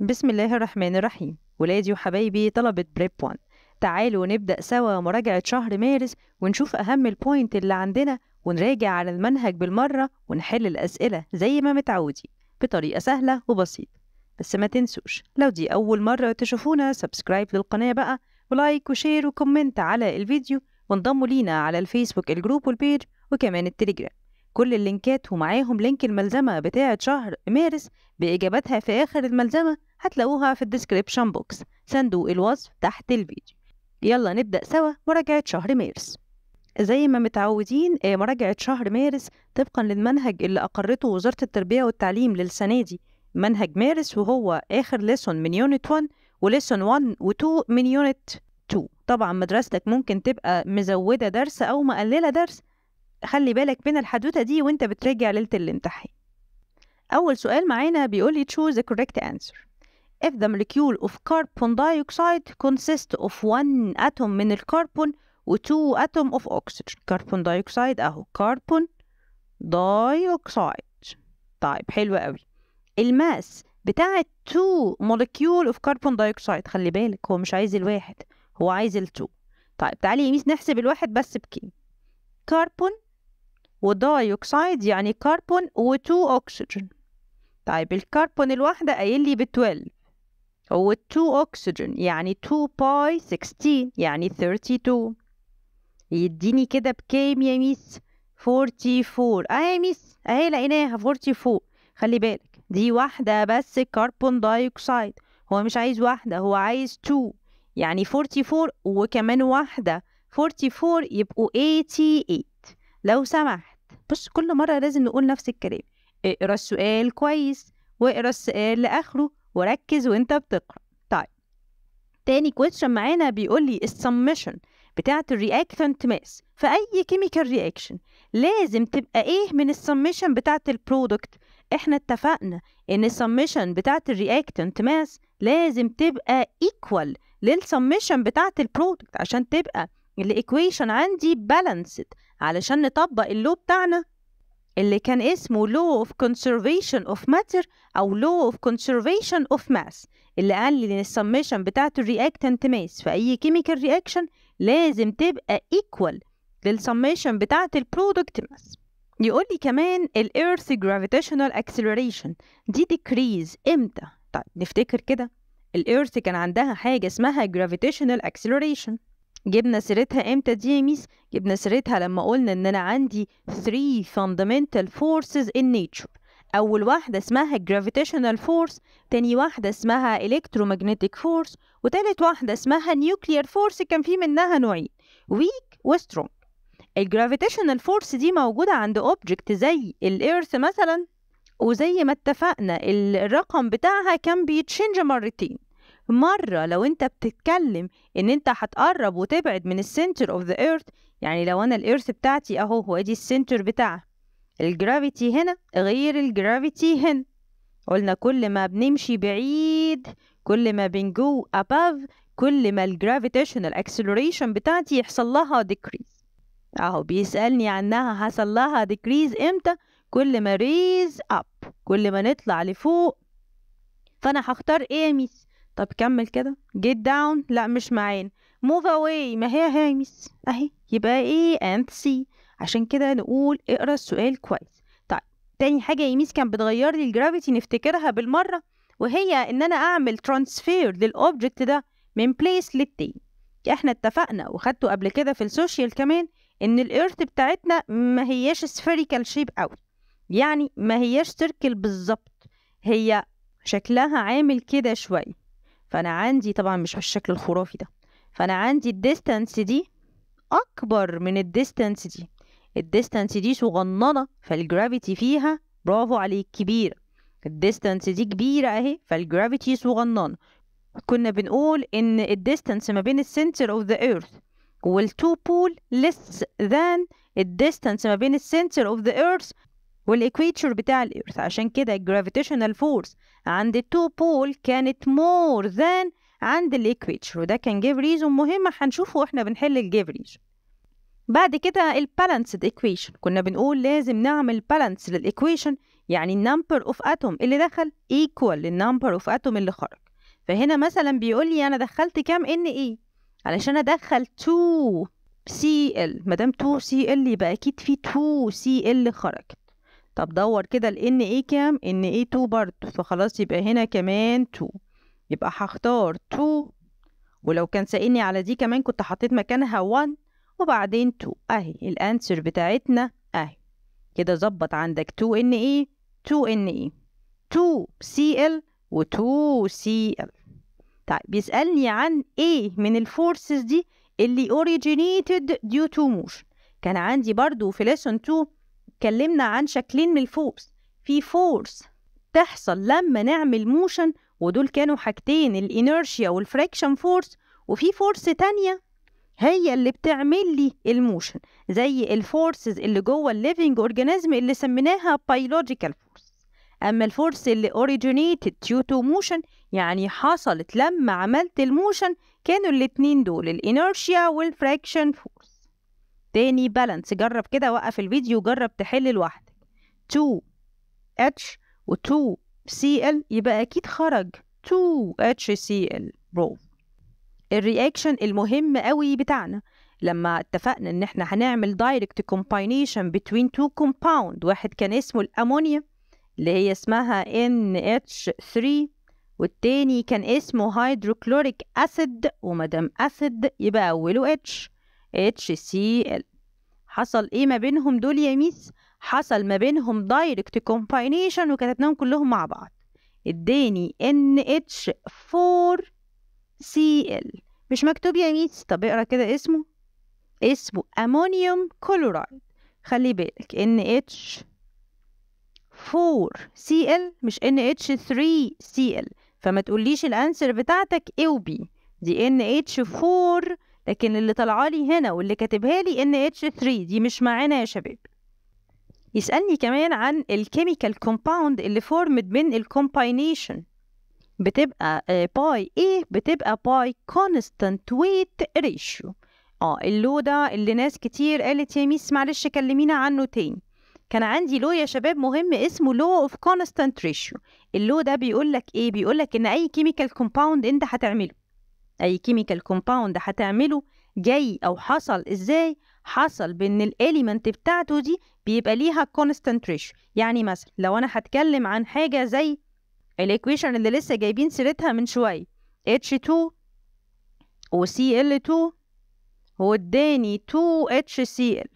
بسم الله الرحمن الرحيم ولادي وحبايبي طلبة بريب 1 تعالوا نبدأ سوا مراجعة شهر مارس ونشوف أهم البوينت اللي عندنا ونراجع على المنهج بالمرة ونحل الأسئلة زي ما متعودي بطريقة سهلة وبسيطة بس ما تنسوش لو دي أول مرة تشوفونا سبسكرايب للقناة بقى ولايك وشير وكومنت على الفيديو وانضموا لينا على الفيسبوك الجروب والبيج وكمان التليجرام كل اللينكات ومعاهم لينك الملزمة بتاعة شهر مارس بإجابتها في آخر الملزمة هتلاقوها في الديسكريبشن بوكس صندوق الوصف تحت الفيديو يلا نبدأ سوا مراجعة شهر مارس زي ما متعودين آه، مراجعة شهر مارس طبقا للمنهج اللي أقرته وزارة التربية والتعليم للسنة دي منهج مارس وهو آخر ليسون من يونت 1 وليسون 1 و2 من يونت 2 طبعا مدرستك ممكن تبقى مزودة درس أو مقللة درس خلي بالك من الحدوته دي وانت بتراجع ليله الامتحان اول سؤال معانا بيقول لي choose the correct answer if the molecule of carbon dioxide consists of one atom من الكربون و two atom of oxygen carbon dioxide اهو carbon dioxide طيب حلو قوي الماس بتاعة two molecule of carbon dioxide خلي بالك هو مش عايز الواحد هو عايز التو طيب تعالي يا ميس نحسب الواحد بس بكام carbon وداي أوكسايد يعني كربون و2 أكسجين طيب الكربون الواحدة قايل لي ب 12 هو 2 أكسجين يعني 2 باي 16 يعني 32 يديني كده بكام يا ميس 44 اه يا ميس اهي لقيناها 44 خلي بالك دي واحدة بس كربون دايوكسيد هو مش عايز واحدة هو عايز 2 يعني 44 وكمان واحدة 44 يبقوا 88 لو سمحت بص كل مرة لازم نقول نفس الكلام اقرا السؤال كويس واقرا السؤال لآخره وركز وانت بتقرا طيب تاني كويشن معانا بيقول لي السمشن بتاعة الرياكتنت ماس في أي كيميكال رياكشن لازم تبقى إيه من السمشن بتاعة البرودكت احنا اتفقنا ان السمشن بتاعة الرياكتنت ماس لازم تبقى ايكوال للسمشن بتاعة البرودكت عشان تبقى الايكويشن عندي بالانسد علشان نطبق اللو بتاعنا اللي كان اسمه law of conservation of matter أو law of conservation of mass اللي قال لي إن السميشن بتاعة الرياكتنت ماس في أي كيميكال رياكشن لازم تبقى equal للسميشن بتاعة البرودكت ماس يقول لي كمان الـ Earth gravitational acceleration دي decrease إمتى؟ طيب نفتكر كده الـ Earth كان عندها حاجة اسمها gravitational acceleration جبنا سيرتها امتى دي يا ميس جبنا سيرتها لما قلنا ان انا عندي 3 fundamental forces in nature اول واحده اسمها gravitational force تاني واحده اسمها electromagnetic force وتالت واحده اسمها nuclear force كان في منها نوعين weak strong الجرافيتيشنال فورس دي موجودة عند اوبجكت زي الإيرث مثلا وزي ما اتفقنا الرقم بتاعها كان بيتشنج مرتين مرة لو انت بتتكلم ان انت هتقرب وتبعد من السنتر اوف ذا ايرث يعني لو انا الايرث بتاعتي اهو هو دي السنتر بتاعها الجرافيتي هنا غير الجرافيتي هنا قلنا كل ما بنمشي بعيد كل ما بنجو اباف كل ما الجرافيتيشنال اكسلريشن بتاعتي يحصل لها decrease اهو بيسألني عنها حصل لها decrease امتى كل ما raise up كل ما نطلع لفوق فانا هختار ايه يا ميس طب كمل كده get down لا مش معانا move away ما هي هي اهي يبقى ايه and سي عشان كده نقول اقرا السؤال كويس طيب تاني حاجة يميس كان بتغير لي الجرافيتي نفتكرها بالمرة وهي ان انا اعمل ترانسفير للاوبجكت ده من بليس للتاني احنا اتفقنا وخدته قبل كده في السوشيال كمان ان الارث بتاعتنا ما هياش سفيريكال شيب قوي يعني ما هياش سيركل بالظبط هي شكلها عامل كده شويه فأنا عندي طبعا مش بالشكل الخرافي ده فأنا عندي الديستانس دي أكبر من الديستانس دي الديستانس دي صغننة فالجرافيتي فيها برافو عليك كبيرة الديستانس دي كبيرة أهي فالجرافيتي صغننة كنا بنقول إن الديستانس ما بين السنتر أوف ذا إيرث والتو بول less than الديستانس ما بين السنتر أوف ذا إيرث والإكويتشر بتاع الإيرث عشان كده الجرافيتيشنال فورس عند التو بول كانت مور ذان عند الاكويتشر وده كان جيف ريزون مهمة هنشوفه واحنا بنحل الجيف ريزون بعد كده البالانسد ايكويشن كنا بنقول لازم نعمل بالانس للايكويشن يعني النمبر اوف اتوم اللي دخل ايكوال للنمبر اوف اتوم اللي خرج فهنا مثلا بيقول لي انا دخلت كام ان اي e؟ علشان ادخل 2 سي ال ما دام 2 سي ال يبقى اكيد في 2 سي ال خرج طب دور كده ال ان ايه كام ان ايه 2 برضو فخلاص يبقى هنا كمان 2 يبقى هختار 2 ولو كان سائلني على دي كمان كنت حطيت مكانها 1 وبعدين 2 اهي الانسر بتاعتنا اهي كده ظبط عندك 2 ان 2 ان 2 cl و2 cl طيب بيسالني عن ايه من الفورسز دي اللي originated due to motion كان عندي برضو في lesson 2 اتكلمنا عن شكلين من الفورس في فورس تحصل لما نعمل موشن ودول كانوا حاجتين الانيرشيا والفريكشن فورس وفي فورس تانية هي اللي بتعمل لي الموشن زي الفورسز اللي جوه الليفنج اورجانيزم اللي سميناها بايولوجيكال فورس اما الفورس اللي originated due to motion يعني حصلت لما عملت الموشن كانوا الاتنين دول الانيرشيا والفريكشن فورس تاني بالانس جرب كده وقف الفيديو جرب تحل لوحدك 2 H و2 CL يبقى اكيد خرج 2 HCL سي الرياكشن المهم قوي بتاعنا لما اتفقنا ان احنا هنعمل دايركت كومباينيشن بين تو كومباوند واحد كان اسمه الامونيا اللي هي اسمها NH3 والتاني كان اسمه هيدروكلوريك اسيد ومادام اسيد يبقى اوله H HCl حصل ايه ما بينهم دول يا ميس حصل ما بينهم دايركت كومباينيشن وكتبناهم كلهم مع بعض اداني NH4Cl مش مكتوب يا ميس طب اقرا كده اسمه اسمه امونيوم كلورايد خلي بالك NH 4Cl مش NH3Cl فما تقوليش الانسر بتاعتك A و B دي NH4 لكن اللي طالعه لي هنا واللي كاتبها لي ان اتش 3 دي مش معانا يا شباب يسألني كمان عن الكيميكال كومباوند اللي فورمد من الكومباينيشن بتبقى باي ايه بتبقى باي كونستانت ويت ريشيو اه اللو ده اللي ناس كتير قالت يا ميس معلش كلمينا عنه تاني كان عندي لو يا شباب مهم اسمه لو اوف كونستانت ريشيو اللو ده بيقول لك ايه بيقول لك ان اي كيميكال كومباوند انت هتعمله أي كيميكال كومباوند هتعمله جاي أو حصل إزاي حصل بإن الإليمنت بتاعته دي بيبقى ليها ريشيو يعني مثلا لو أنا هتكلم عن حاجة زي الايكويشن اللي لسه جايبين سيرتها من شوية H2 و Cl2 واداني 2HCl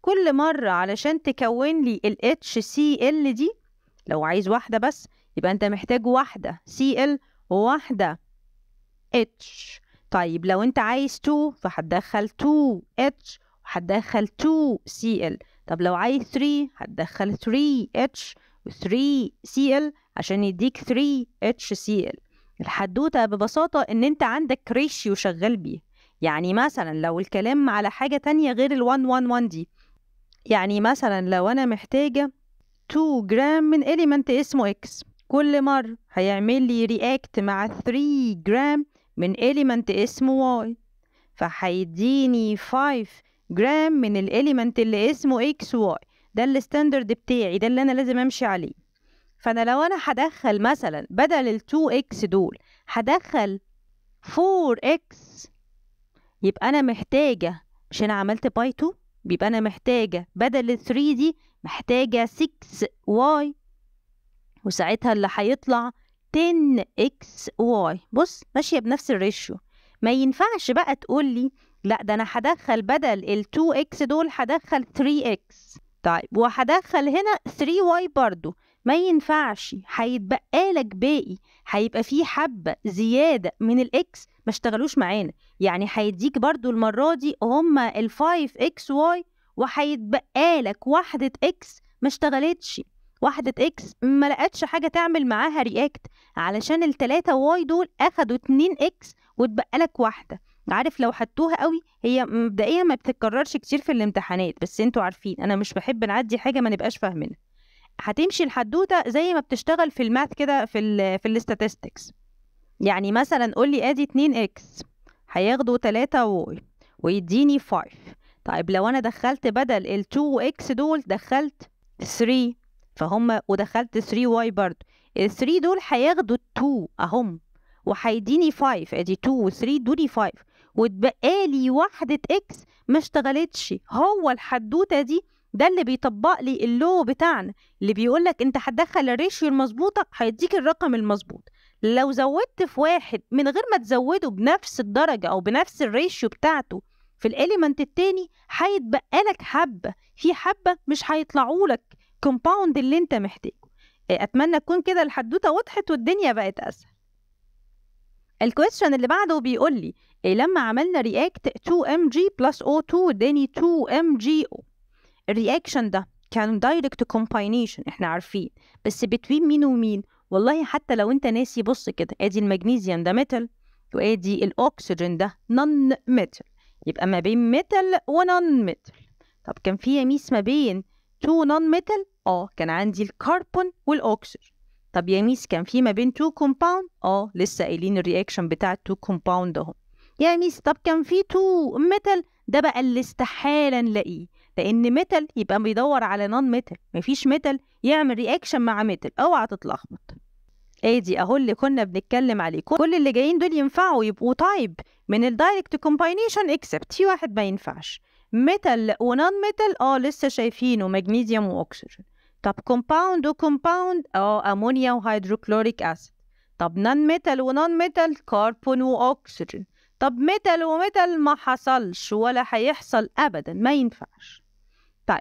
كل مرة علشان تكون لي ال HCl دي لو عايز واحدة بس يبقى انت محتاج واحدة Cl وواحدة اتش طيب لو انت عايز 2 فهتدخل 2 اتش وهتدخل 2 سي ال طب لو عايز 3 هتدخل 3 اتش و3 سي ال عشان يديك 3 اتش سي ال الحدوته ببساطه ان انت عندك ريشيو شغال بيه يعني مثلا لو الكلام على حاجه تانية غير ال 1 1 دي يعني مثلا لو انا محتاجه 2 جرام من اليمنت اسمه x كل مرة هيعمل لي رياكت مع 3 جرام من element اسمه واي فهيديني 5 جرام من الاليمنت اللي اسمه اكس واي ده الستاندرد بتاعي ده اللي انا لازم امشي عليه فانا لو انا هدخل مثلا بدل ال 2 اكس دول هدخل 4 اكس يبقى انا محتاجه مش انا عملت باي 2 بيبقى انا محتاجه بدل ال 3 دي محتاجه 6 واي وساعتها اللي هيطلع 10xy بص ماشية بنفس الريشيو ما ينفعش بقى تقول لي لا ده انا هدخل بدل ال 2x دول هدخل 3x طيب وهدخل هنا 3y برضو ما ينفعش هيتبقى لك باقي هيبقى فيه حبة زيادة من الاكس ما اشتغلوش معانا يعني هيديك برضو المرة دي هما ال 5xy وهيتبقى لك واحدة اكس ما اشتغلتش واحدة اكس ما لقتش حاجة تعمل معاها رياكت علشان التلاتة واي دول اخدوا اتنين اكس واتبقى لك واحدة عارف لو حطوها قوي هي مبدئيا ما بتتكررش كتير في الامتحانات بس انتوا عارفين انا مش بحب نعدي حاجة ما نبقاش فاهمينها هتمشي الحدوتة زي ما بتشتغل في الماث كده في الـ في الاستاتستكس يعني مثلا قولي ادي اتنين اكس هياخدوا تلاتة واي ويديني 5 طيب لو انا دخلت بدل ال 2 اكس دول دخلت 3 فهم ودخلت 3 واي برضو ال 3 دول هياخدوا 2 اهم وهيديني 5 ادي 2 و 3 دولي 5 لي وحدة اكس ما اشتغلتش هو الحدوتة دي ده اللي بيطبق لي اللو بتاعنا اللي بيقول لك انت هتدخل الريشيو المظبوطه هيديك الرقم المظبوط لو زودت في واحد من غير ما تزوده بنفس الدرجه او بنفس الريشيو بتاعته في الاليمنت التاني هيتبقى لك حبه في حبه مش هيطلعوا لك الكومباوند اللي انت محتاجه آه، اتمنى تكون كده الحدوته وضحت والدنيا بقت اسهل الكويستشن اللي بعده بيقول لي آه، لما عملنا رياكت 2mg plus O2 اداني 2mgO الرياكشن ده كان دايركت كومباينيشن احنا عارفين بس بتوين مين ومين والله حتى لو انت ناسي بص كده ادي المغنيسيوم ده ميتال وادي الاكسجين ده نون ميتال يبقى ما بين ميتال ونون ميتال طب كان في يميس ما بين تو نون ميتال اه كان عندي الكربون والاكسجين طب يا ميس كان في ما بين تو كومباوند اه لسه قايلين الرياكشن بتاع التو كومباوند اهو يا ميس طب كان في تو ميتال ده بقى اللي استحاله نلاقيه لان ميتال يبقى بيدور على نون ميتال مفيش ميتال يعمل رياكشن مع ميتال اوعى تتلخبط ادي اهو اللي كنا بنتكلم عليه كل اللي جايين دول ينفعوا يبقوا تايب من الدايركت كومباينيشن اكسبت في واحد ما ينفعش ميتال ونون ميتال اه لسه شايفينه مغنيسيوم واكسجين طب كومباوند وكومباوند اه امونيا وهيدروكلوريك اسيد طب نون ميتال ونون ميتال كاربون واكسجين طب ميتال وميتال ما حصلش ولا هيحصل ابدا ما ينفعش طيب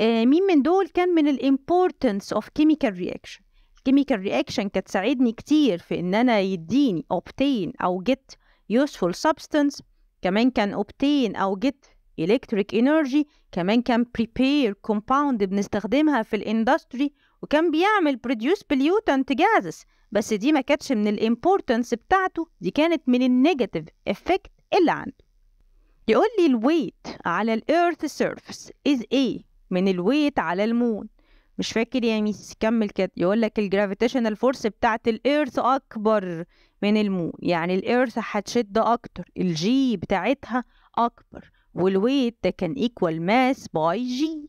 آه مين من دول كان من الامبورتنس اوف كيميكال رياكشن الكيميكال رياكشن كانت تساعدني كتير في ان انا يديني obtain او get useful substance كمان كان obtain او get electric energy كمان كان prepare compound بنستخدمها في الاندستري وكان بيعمل produce pollutant gases بس دي ما كانتش من الامبورتنس بتاعته دي كانت من النيجاتيف افكت اللي عنده يقول لي الويت على الارث سيرفس از ايه من الويت على المون مش فاكر يا يعني، ميس كمل كده يقول لك الجرافيتيشنال فورس بتاعت الارث اكبر من المون يعني الارث هتشد اكتر الجي بتاعتها اكبر والويت ده كان ايكوال ماس باي جي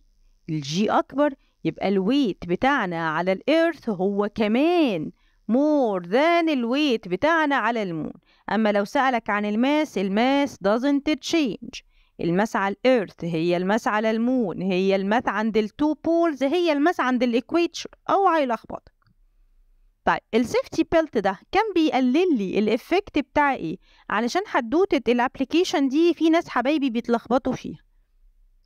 الجي اكبر يبقى الويت بتاعنا على الارث هو كمان مور ذان الويت بتاعنا على المون اما لو سالك عن الماس الماس doesn't change الماس على الارث هي الماس على المون هي الماس عند التو بولز هي الماس عند الإكويتشر اوعى يلخبطك طيب السيفتي بيلت ده كان بيقلل لي الافكت بتاع ايه علشان حدوته الابلكيشن دي في ناس حبايبي بيتلخبطوا فيها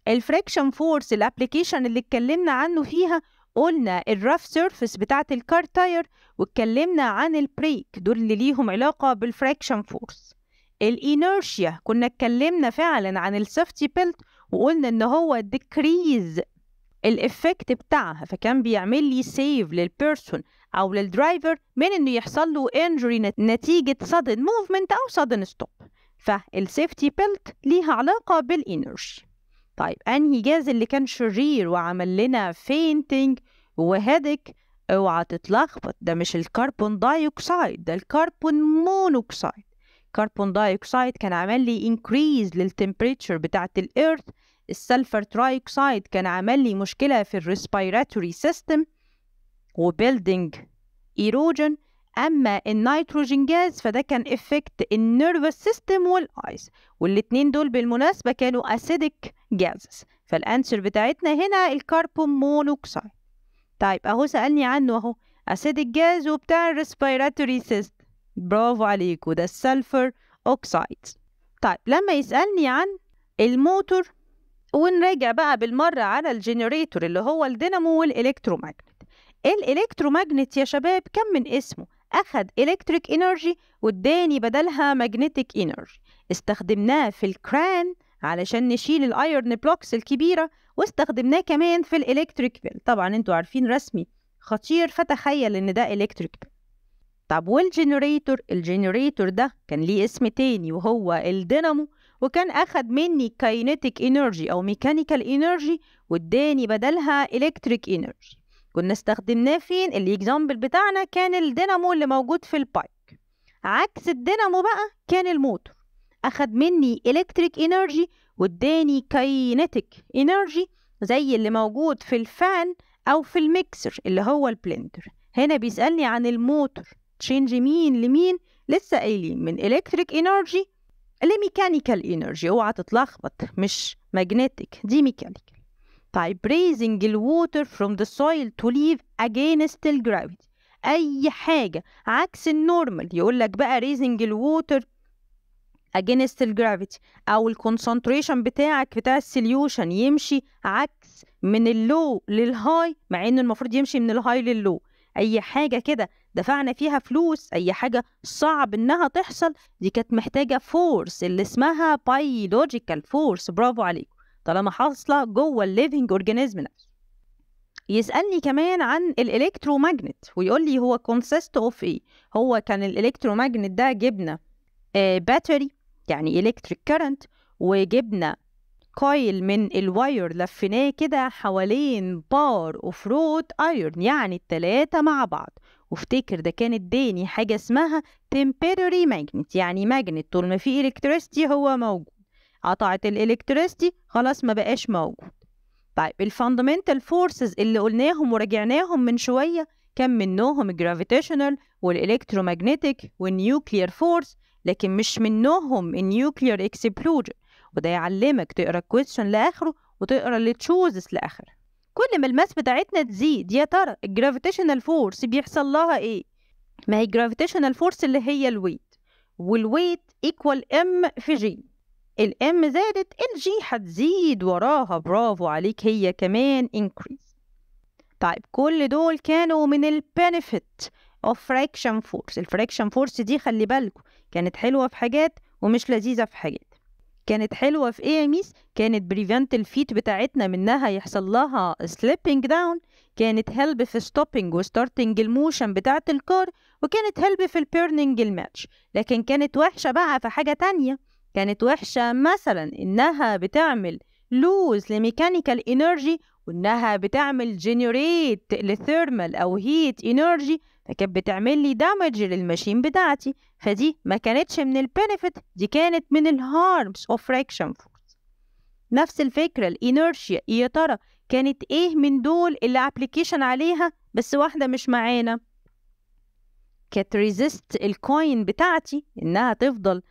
الفريكشن فورس الابلكيشن اللي اتكلمنا عنه فيها قلنا الرف سيرفيس بتاعه الكار تاير واتكلمنا عن البريك دول اللي ليهم علاقه بالفريكشن فورس الانيرشيا كنا اتكلمنا فعلا عن السيفتي بيلت وقلنا ان هو decrease الافكت بتاعها فكان بيعمل لي سيف للبيرسون او للدرايفر من انه يحصل له انجري نتيجه sudden موفمنت او sudden ستوب فالسيفتي بيلت ليها علاقه بالانرجي طيب انهي جاز اللي كان شرير وعمل لنا فينتنج وهدك اوعى تتلخبط ده مش الكربون دايوكسيد ده الكربون مونوكسيد كربون دايوكسيد كان عامل لي انكريز للتمبريتشر بتاعه الارث السلفر ترايكسايد كان عمل لي مشكلة في الريسبيراتوري سيستم وبيلدينج ايروجن اما النيتروجين جاز فده كان افكت النيرفس سيستم والايز والاتنين دول بالمناسبه كانوا اسيدك جازز فالانسر بتاعتنا هنا الكربون مونوكسيد طيب اهو سالني عنه اهو اسيدك جاز وبتاع الريسبيراتوري سيستم برافو عليكوا ده السلفر اوكسايد طيب لما يسالني عن الموتور ونراجع بقى بالمرة على الجنريتور اللي هو الدينامو الإلكترو ماجنت يا شباب كم من اسمه أخد إلكتريك إنرجي واداني بدلها ماجنتيك إنرجي استخدمناه في الكران علشان نشيل الايرن بلوكس الكبيرة واستخدمناه كمان في الإلكتريك بيل طبعا انتوا عارفين رسمي خطير فتخيل ان ده إلكتريك بيل طب والجنريتور الجنريتور ده كان ليه اسم تاني وهو الدينامو وكان أخد مني كاينتيك إنرجي أو ميكانيكال إنرجي واداني بدلها إلكتريك إنرجي كنا استخدمناه فين الإكزامبل بتاعنا كان الدينامو اللي موجود في البايك عكس الدينامو بقى كان الموتور أخد مني إلكتريك إنرجي واداني كاينتيك إنرجي زي اللي موجود في الفان أو في الميكسر اللي هو البلندر هنا بيسألني عن الموتور تشينج مين لمين لسه قايلين من إلكتريك إنرجي اللي ميكانيكال انرجي اوعى تتلخبط مش ماجنتيك دي ميكانيكال طيب raising the water from the soil to leave against the gravity اي حاجه عكس النورمال يقول لك بقى raising the water against gravity او الكونسنتريشن بتاعك بتاع السليوشن يمشي عكس من اللو للهاي مع انه المفروض يمشي من الهاي للو اي حاجه كده دفعنا فيها فلوس أي حاجة صعب إنها تحصل دي كانت محتاجة فورس اللي اسمها بايولوجيكال فورس برافو عليكم طالما حاصلة جوه الليفينج أورجانيزم نفسه يسألني كمان عن ماجنت ويقول لي هو كونسيست اوف ايه هو كان ماجنت ده جبنا باتري آه، يعني إلكتريك كارنت وجبنا كويل من الواير لفيناه كده حوالين بار اوف رود ايرن يعني التلاتة مع بعض وافتكر ده كان اداني حاجة اسمها temporary magnet يعني magnet طول ما في electricity هو موجود قطعت الالكتريستي خلاص ما بقاش موجود طيب الفاندمنتال فورسز اللي قلناهم وراجعناهم من شوية كان منهم electromagnetic والالكترومagnetic والنيوكلير فورس لكن مش منهم النيوكلير explosion وده يعلمك تقرا question لاخره وتقرا التشوزس لاخره كل ما الماس بتاعتنا تزيد يا ترى الجرافيتيشنال فورس بيحصل لها ايه ما هي الجرافيتيشنال فورس اللي هي الويت والويت ايكوال ام في جي الام زادت الجي هتزيد وراها برافو عليك هي كمان increase طيب كل دول كانوا من البنفيت of fraction force الفريكشن فورس دي خلي بالكم كانت حلوة في حاجات ومش لذيذة في حاجات كانت حلوة في ايه يا ميس كانت بريفنت الفيت بتاعتنا منها يحصل لها سليبنج داون كانت هيلب في ستوبنج وستارتنج الموشن بتاعة الكار وكانت هيلب في البيرنينج الماتش لكن كانت وحشة بقى في حاجة تانية كانت وحشة مثلا انها بتعمل لوز لميكانيكال انرجي وانها بتعمل جينيريت لثيرمال او هيت انرجي فكانت بتعمل لي دامج للماشين بتاعتي فدي ما كانتش من البنفيت دي كانت من الهارمز اوف فريكشن فورس نفس الفكره الانيرشيا يا ترى كانت ايه من دول اللي ابلكيشن عليها بس واحده مش معانا كانت ريزيست الكوين بتاعتي انها تفضل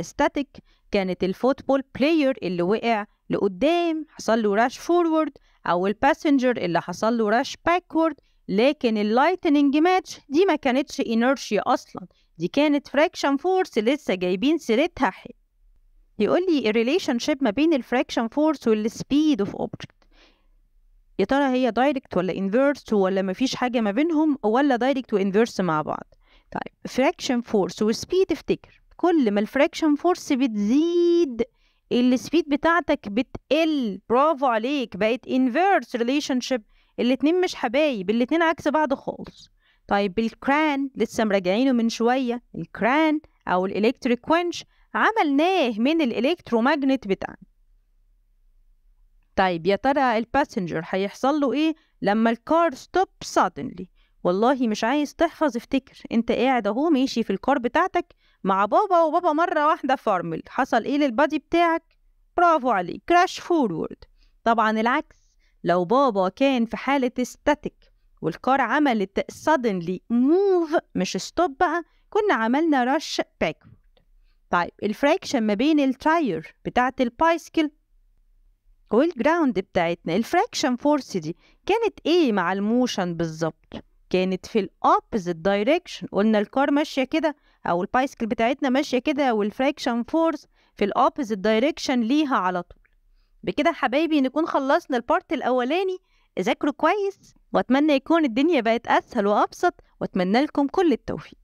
ستاتيك آه، كانت الفوتبول بلاير اللي وقع لقدام حصل له راش فورورد او الباسنجر اللي حصل له راش باكورد لكن اللايتنينج ماتش دي ما كانتش انرشيا اصلا دي كانت فراكشن فورس لسه جايبين سيرتها حي يقول لي الريليشن شيب ما بين الفراكشن فورس والسبيد اوف اوبجكت يا ترى هي دايركت ولا انفيرس ولا مفيش حاجه ما بينهم ولا دايركت وانفيرس مع بعض طيب فراكشن فورس وسبيد افتكر كل ما الفراكشن فورس بتزيد السبيد بتاعتك بتقل برافو عليك بقت انفيرس ريليشن شيب الاتنين مش حبايب الاتنين عكس بعض خالص طيب الكران لسه مراجعينه من شوية الكران أو الإلكتريك كوينش عملناه من الإلكترومagnet بتاعنا طيب يا ترى الباسنجر هيحصل له إيه لما الكار ستوب suddenly والله مش عايز تحفظ افتكر انت قاعد اهو ماشي في الكار بتاعتك مع بابا وبابا مرة واحدة فارمل حصل ايه للبادي بتاعك برافو عليك كراش فورورد طبعا العكس لو بابا كان في حالة استاتيك والكار عملت suddenly move مش ستوب بقى كنا عملنا رش backward طيب الفراكشن ما بين التاير بتاعة البايسكل والجراوند بتاعتنا الفراكشن فورس دي كانت ايه مع الموشن بالظبط كانت في الاوبزيت دايركشن قلنا الكار ماشيه كده او البايسكل بتاعتنا ماشيه كده والفراكشن فورس في الاوبزيت دايركشن ليها على طول بكده حبايبي نكون خلصنا البارت الأولاني اذاكروا كويس وأتمنى يكون الدنيا بقت أسهل وأبسط وأتمنى لكم كل التوفيق